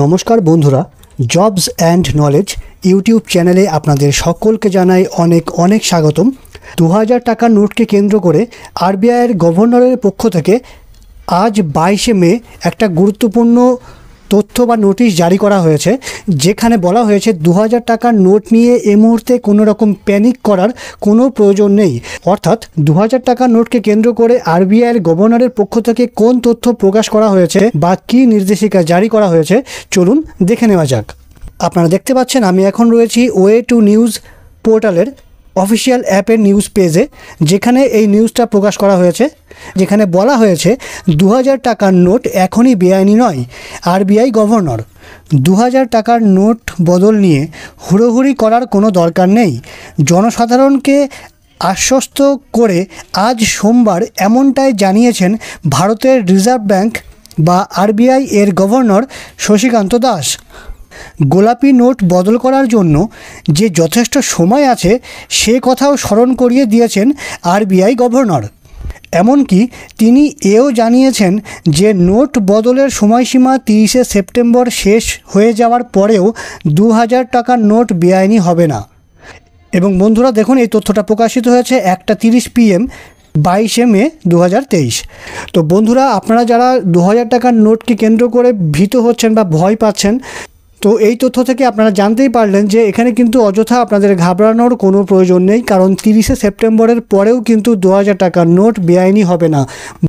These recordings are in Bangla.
নমস্কার বন্ধুরা জবস অ্যান্ড নলেজ ইউটিউব চ্যানেলে আপনাদের সকলকে জানাই অনেক অনেক স্বাগতম দু হাজার টাকার নোটকে কেন্দ্র করে আরবিআইয়ের গভর্নরের পক্ষ থেকে আজ বাইশে মে একটা গুরুত্বপূর্ণ তথ্য বা নোটিশ জারি করা হয়েছে যেখানে বলা হয়েছে দু হাজার টাকার নোট নিয়ে এ মুহূর্তে কোনো রকম প্যানিক করার কোনো প্রয়োজন নেই অর্থাৎ দু হাজার টাকার নোটকে কেন্দ্র করে আরবিআইয়ের গভর্নরের পক্ষ থেকে কোন তথ্য প্রকাশ করা হয়েছে বা কী নির্দেশিকা জারি করা হয়েছে চলুন দেখে নেওয়া যাক আপনারা দেখতে পাচ্ছেন আমি এখন রয়েছি ওয়ে টু নিউজ পোর্টালের অফিসিয়াল অ্যাপের নিউজ পেজে যেখানে এই নিউজটা প্রকাশ করা হয়েছে যেখানে বলা হয়েছে দু টাকার নোট এখনই বেআইনি নয় আরবিআই গভর্নর দু টাকার নোট বদল নিয়ে হুড়োহুড়ি করার কোনো দরকার নেই জনসাধারণকে আশ্বস্ত করে আজ সোমবার এমনটাই জানিয়েছেন ভারতের রিজার্ভ ব্যাংক বা আরবিআই এর গভর্নর শশীকান্ত দাস গোলাপি নোট বদল করার জন্য যে যথেষ্ট সময় আছে সে কথাও স্মরণ করিয়ে দিয়েছেন আরবিআই গভর্নর এমনকি তিনি এও জানিয়েছেন যে নোট বদলের সময়সীমা তিরিশে সেপ্টেম্বর শেষ হয়ে যাওয়ার পরেও দু হাজার টাকার নোট বেআইনি হবে না এবং বন্ধুরা দেখুন এই তথ্যটা প্রকাশিত হয়েছে একটা তিরিশ পিএম বাইশে মে দু তো বন্ধুরা আপনারা যারা দু টাকার নোটকে কেন্দ্র করে ভীত হচ্ছেন বা ভয় পাচ্ছেন তো এই তথ্য থেকে আপনারা জানতেই পারলেন যে এখানে কিন্তু অযথা আপনাদের ঘাবড়ানোর কোনো প্রয়োজন নেই কারণ তিরিশে সেপ্টেম্বরের পরেও কিন্তু দু হাজার টাকার নোট বেআইনি হবে না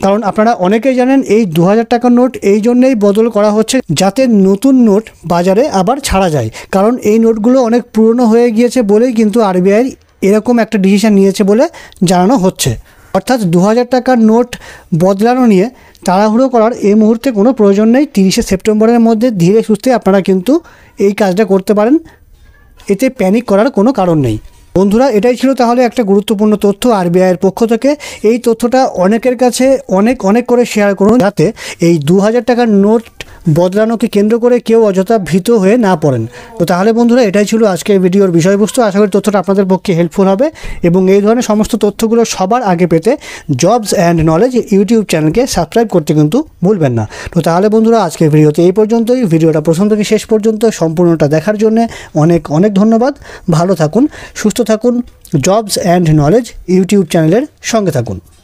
কারণ আপনারা অনেকেই জানেন এই দু হাজার টাকার নোট এই জন্যেই বদল করা হচ্ছে যাতে নতুন নোট বাজারে আবার ছাড়া যায় কারণ এই নোটগুলো অনেক পুরনো হয়ে গিয়েছে বলেই কিন্তু আরবিআই এরকম একটা ডিসিশন নিয়েছে বলে জানানো হচ্ছে অর্থাৎ দু হাজার টাকার নোট বদলানো নিয়ে তাড়াহুড়ো করার এই মুহূর্তে কোনো প্রয়োজন নেই তিরিশে সেপ্টেম্বরের মধ্যে ধীরে সুস্থে আপনারা কিন্তু এই কাজটা করতে পারেন এতে প্যানিক করার কোনো কারণ নেই বন্ধুরা এটাই ছিল তাহলে একটা গুরুত্বপূর্ণ তথ্য আরবিআইয়ের পক্ষ থেকে এই তথ্যটা অনেকের কাছে অনেক অনেক করে শেয়ার করুন যাতে এই দু হাজার টাকার নোট বদলানোকে কেন্দ্র করে কেউ অযথা ভীত হয়ে না পড়েন তো তাহলে বন্ধুরা এটাই ছিল আজকের ভিডিওর বিষয়বস্তু আশা করি তথ্যটা আপনাদের পক্ষে হেল্পফুল হবে এবং এই ধরনের সমস্ত তথ্যগুলো সবার আগে পেতে জবস অ্যান্ড নলেজ ইউটিউব চ্যানেলকে সাবস্ক্রাইব করতে কিন্তু ভুলবেন না তো তাহলে বন্ধুরা আজকের ভিডিওতে এই পর্যন্তই ভিডিওটা প্রথম থেকে শেষ পর্যন্ত সম্পূর্ণটা দেখার জন্য অনেক অনেক ধন্যবাদ ভালো থাকুন সুস্থ থাকুন জবস অ্যান্ড নলেজ ইউটিউব চ্যানেলের সঙ্গে থাকুন